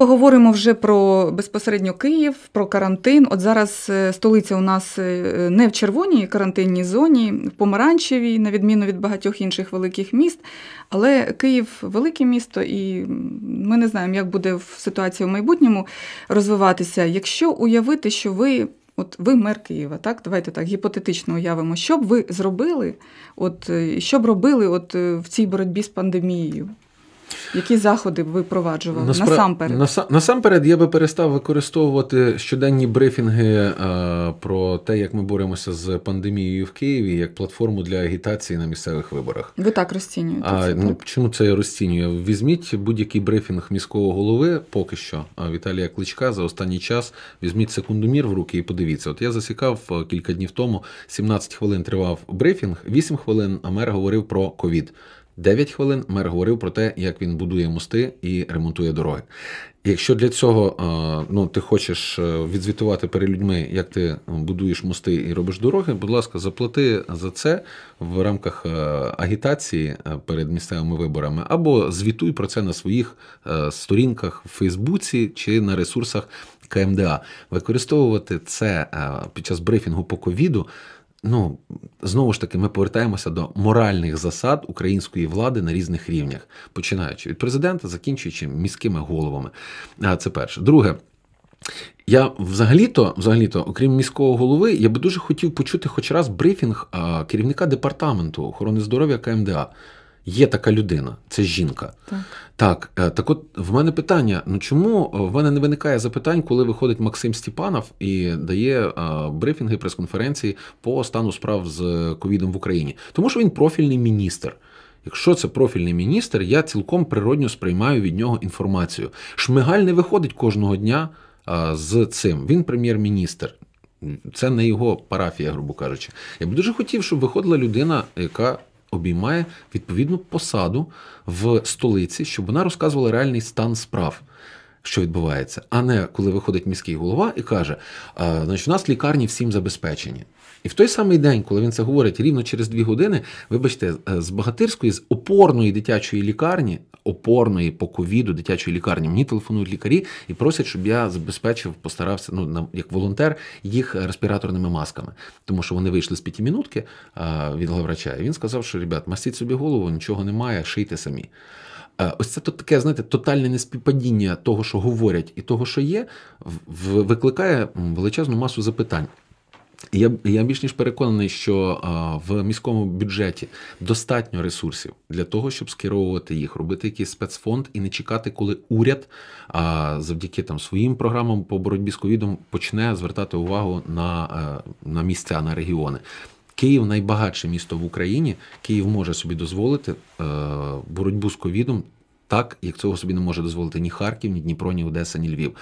Поговоримо вже про безпосередньо Київ, про карантин. От зараз е, столиця у нас е, не в червоній карантинній зоні, в помаранчевій, на відміну від багатьох інших великих міст. Але Київ велике місто, і ми не знаємо, як буде в ситуації в майбутньому розвиватися. Якщо уявити, що ви. От ви мер Києва, так? Давайте так гіпотетично уявимо, що б ви зробили, от е, що б робили от в цій боротьбі з пандемією? Які заходи ви впроваджували Наспра... насамперед? Наса... Насамперед, я би перестав використовувати щоденні брифінги е, про те, як ми боремося з пандемією в Києві як платформу для агітації на місцевих виборах. Ви так розцінюєте? А, це, ну, так? Чому це я розцінюю? Візьміть будь-який брифінг міського голови поки що Віталія Кличка за останній час. Візьміть секундомір в руки і подивіться. От я засікав е, кілька днів тому, 17 хвилин тривав брифінг, 8 хвилин мер говорив про ковід. 9 хвилин мер говорив про те, як він будує мости і ремонтує дороги. Якщо для цього е, ну, ти хочеш е, відзвітувати перед людьми, як ти будуєш мости і робиш дороги, будь ласка, заплати за це в рамках е, агітації перед місцевими виборами, або звітуй про це на своїх сторінках в Фейсбуці чи на ресурсах КМДА. Використовувати це під час брифінгу по ковіду ну знову ж таки ми повертаємося до моральних засад української влади на різних рівнях, починаючи від президента, закінчуючи міськими головами. Це перше. Друге. Я взагалі-то, взагалі-то, окрім міського голови, я би дуже хотів почути хоч раз брифінг керівника департаменту охорони здоров'я КМДА. Є така людина, це жінка. Так, так е, так от в мене питання: ну чому е, в мене не виникає запитань, коли виходить Максим Стіпанов і дає е, брифінги, прес-конференції по стану справ з ковідом в Україні? Тому що він профільний міністр. Якщо це профільний міністр, я цілком природньо сприймаю від нього інформацію. Шмигаль не виходить кожного дня з цим. Він прем'єр-міністр. Це не його парафія, грубо кажучи. Я б дуже хотів, щоб виходила людина, яка обіймає відповідну посаду в столиці, щоб вона розказувала реальний стан справ. Що відбувається, а не коли виходить міський голова і каже, значить, у нас лікарні всім забезпечені. І в той самий день, коли він це говорить рівно через дві години, вибачте, е, з Багатирської, з опорної дитячої лікарні, опорної по ковіду дитячої лікарні. Мені телефонують лікарі і просять, щоб я забезпечив, постарався ну як волонтер їх респіраторними масками, тому що вони вийшли з п'ятімінутки від главврача, і Він сказав, що ребят, мастіть собі голову, нічого немає, шийте самі. Ось це тут таке, знаєте, тотальне неспівпадіння того, що говорять, і того, що є, викликає величезну масу запитань. Я я більш ніж переконаний, що а, в міському бюджеті достатньо ресурсів для того, щоб скеровувати їх, робити якийсь спецфонд і не чекати, коли уряд а, завдяки там своїм програмам по боротьбі з ковідом почне звертати увагу на, а, е, на місця, на регіони. Київ найбагатше місто в Україні. Київ може собі дозволити е, боротьбу з ковідом. Так, як цього собі не може дозволити ні Харків, ні Дніпро, ні Одеса, ні Львів.